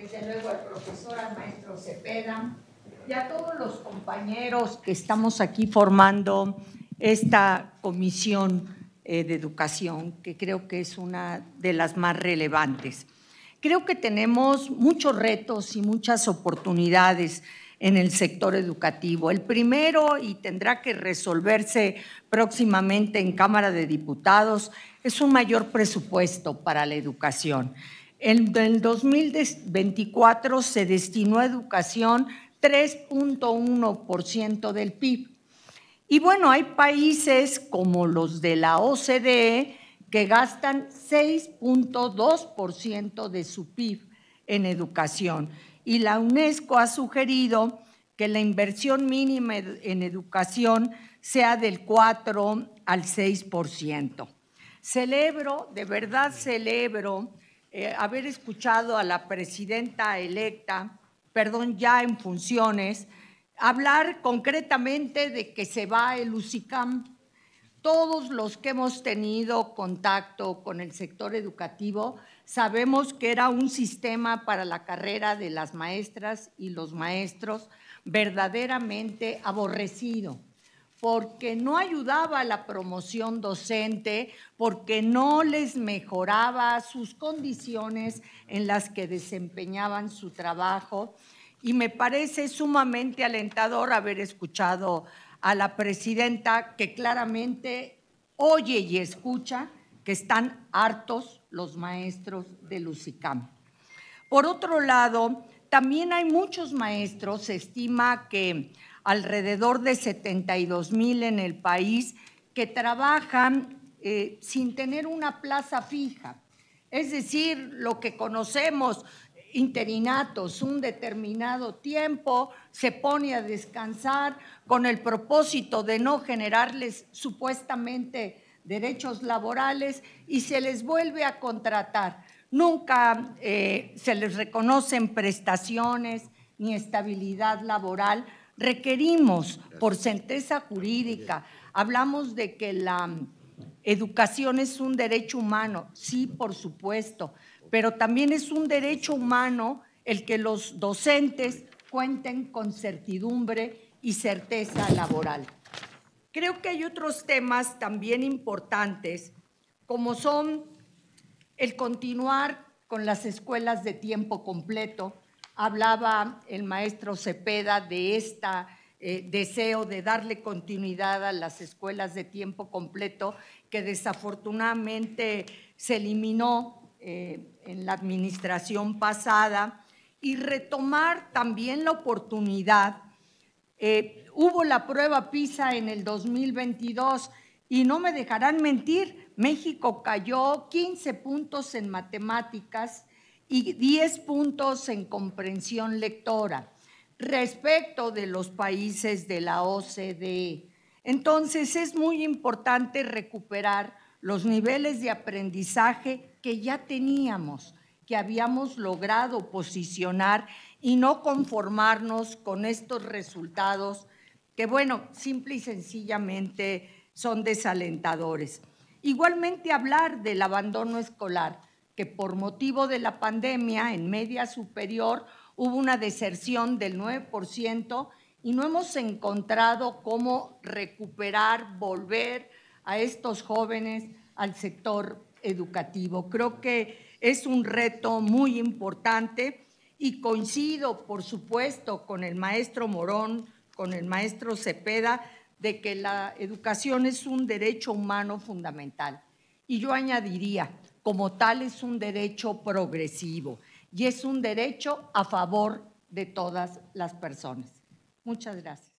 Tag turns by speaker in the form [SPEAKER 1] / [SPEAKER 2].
[SPEAKER 1] desde luego al profesor, al maestro Cepeda y a todos los compañeros que estamos aquí formando esta comisión eh, de educación, que creo que es una de las más relevantes. Creo que tenemos muchos retos y muchas oportunidades en el sector educativo. El primero, y tendrá que resolverse próximamente en Cámara de Diputados, es un mayor presupuesto para la educación. En el 2024 se destinó a educación 3.1% del PIB. Y bueno, hay países como los de la OCDE que gastan 6.2% de su PIB en educación. Y la UNESCO ha sugerido que la inversión mínima en educación sea del 4 al 6%. Celebro, de verdad celebro, eh, haber escuchado a la presidenta electa, perdón, ya en funciones, hablar concretamente de que se va el UCICAM. Todos los que hemos tenido contacto con el sector educativo sabemos que era un sistema para la carrera de las maestras y los maestros verdaderamente aborrecido porque no ayudaba a la promoción docente, porque no les mejoraba sus condiciones en las que desempeñaban su trabajo. Y me parece sumamente alentador haber escuchado a la presidenta que claramente oye y escucha que están hartos los maestros de Lucicam. Por otro lado, también hay muchos maestros, se estima que alrededor de 72 mil en el país que trabajan eh, sin tener una plaza fija. Es decir, lo que conocemos, interinatos, un determinado tiempo, se pone a descansar con el propósito de no generarles supuestamente derechos laborales y se les vuelve a contratar. Nunca eh, se les reconocen prestaciones ni estabilidad laboral Requerimos por certeza jurídica, hablamos de que la educación es un derecho humano, sí, por supuesto, pero también es un derecho humano el que los docentes cuenten con certidumbre y certeza laboral. Creo que hay otros temas también importantes, como son el continuar con las escuelas de tiempo completo, Hablaba el maestro Cepeda de este deseo de darle continuidad a las escuelas de tiempo completo que desafortunadamente se eliminó eh, en la administración pasada y retomar también la oportunidad. Eh, hubo la prueba PISA en el 2022 y no me dejarán mentir, México cayó 15 puntos en matemáticas y 10 puntos en comprensión lectora respecto de los países de la OCDE. Entonces es muy importante recuperar los niveles de aprendizaje que ya teníamos, que habíamos logrado posicionar y no conformarnos con estos resultados que, bueno, simple y sencillamente son desalentadores. Igualmente hablar del abandono escolar que por motivo de la pandemia en media superior hubo una deserción del 9% y no hemos encontrado cómo recuperar, volver a estos jóvenes al sector educativo. Creo que es un reto muy importante y coincido, por supuesto, con el maestro Morón, con el maestro Cepeda, de que la educación es un derecho humano fundamental. Y yo añadiría, como tal es un derecho progresivo y es un derecho a favor de todas las personas. Muchas gracias.